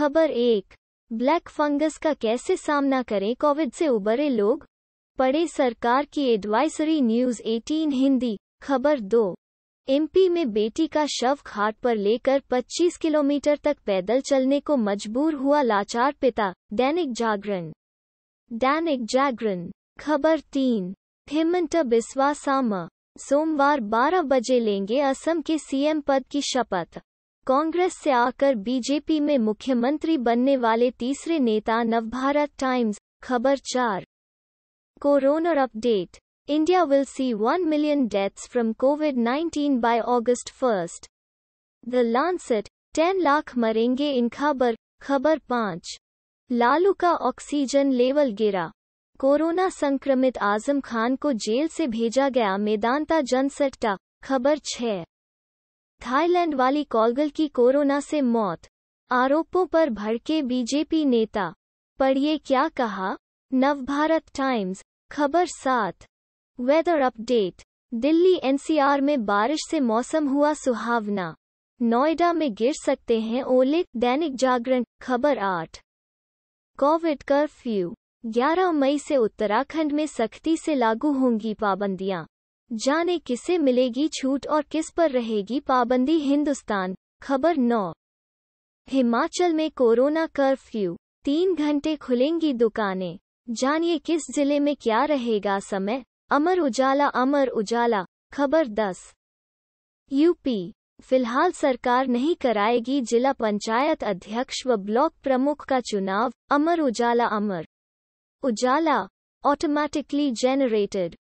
खबर एक black fungus का कैसे सामना करें कोविड से उबरे लोग पढ़े सरकार की एडवाइजरी न्यूज 18 हिंदी खबर दो एमपी में बेटी का शव घाट पर लेकर 25 किलोमीटर तक पैदल चलने को मजबूर हुआ लाचार पिता दैनिक जागरण दैनिक जागरण खबर तीन हेमंत बिस्वा सामा सोमवार 12 बजे लेंगे असम के सीएम पद की शपथ कांग्रेस से आकर बीजेपी में मुख्यमंत्री बनने वाले तीसरे नेता नवभारत टाइम्स खबर चार corona update India will see one million deaths from covid 19 by August first the Lancet, ten lakh मरेंगे इन खबर खबर पाँच लालू का ऑक्सीजन लेवल गिरा कोरोना संक्रमित आजम खान को जेल से भेजा गया मेदांता जनसट्टा खबर छः थाईलैंड वाली कॉलगल की कोरोना से मौत आरोपों पर भड़के बीजेपी नेता पढ़िए क्या कहा नवभारत टाइम्स खबर सात वेदर अपडेट दिल्ली एनसीआर में बारिश से मौसम हुआ सुहावना नोएडा में गिर सकते हैं ओले दैनिक जागरण खबर आठ कोविड कर्फ्यू 11 मई से उत्तराखंड में सख्ती से लागू होंगी पाबंदियां जाने किसे मिलेगी छूट और किस पर रहेगी पाबंदी हिंदुस्तान खबर नौ हिमाचल में कोरोना कर्फ्यू तीन घंटे खुलेंगी दुकानें जानिए किस जिले में क्या रहेगा समय अमर उजाला अमर उजाला खबर दस यूपी फिलहाल सरकार नहीं कराएगी जिला पंचायत अध्यक्ष व ब्लॉक प्रमुख का चुनाव अमर उजाला अमर उजाला ऑटोमैटिकली जेनरेटेड